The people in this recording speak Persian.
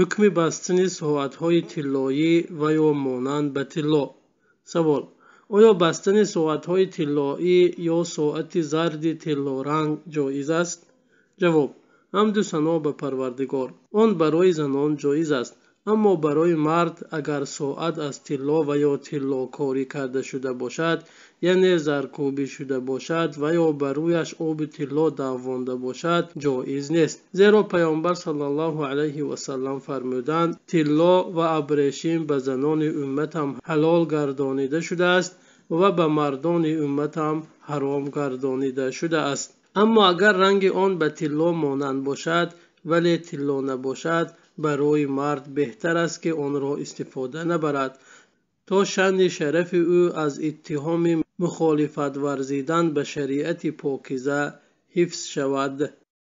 ҳукми бастани соатҳои тиллоӣ ва ё монанд ба тилло савол оё бастани соатҳои тиллоӣ ё соати зарди тиллоранг ҷоиз аст ҷавоб ҳамду сано ба парвардигор он барои занон ҷоиз аст اما برای مرد اگر ساعت از تلا و یا کاری کرده شده باشد یعنی زرکوبی شده باشد و یا برویش او آب تلا دوانده باشد جایز نیست زیرا پیامبر صلی الله علیه و سلم فرمودند تلا و ابریشم به زنان امت هم حلال گردانیده شده است و به مردان امت هم حرام گردانیده شده است اما اگر رنگ آن به تلو مانند باشد ولی تلا نباشد барои мард беҳтар аст ки онро истифода набарад то шанди шарафи ӯ аз иттиҳоми мухолифат варзидан ба шариати покиза ҳифз шавад